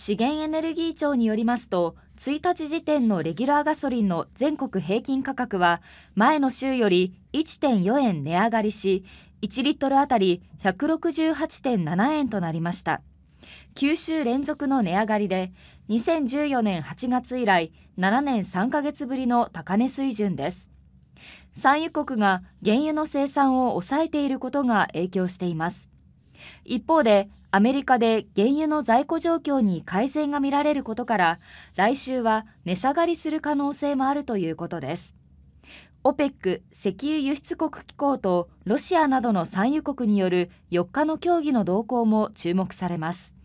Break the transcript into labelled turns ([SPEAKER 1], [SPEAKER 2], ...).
[SPEAKER 1] 資源エネルギー庁によりますと1日時点のレギュラーガソリンの全国平均価格は前の週より1.4円値上がりし1リットルあたり168.7円となりました9週連続の値上がりで2014年8月以来7年3ヶ月ぶりの高値水準です産油国が原油の生産を抑えていることが影響しています一方でアメリカで原油の在庫状況に改善が見られることから来週は値下がりする可能性もあるということです OPEC 石油輸出国機構とロシアなどの産油国による4日の協議の動向も注目されます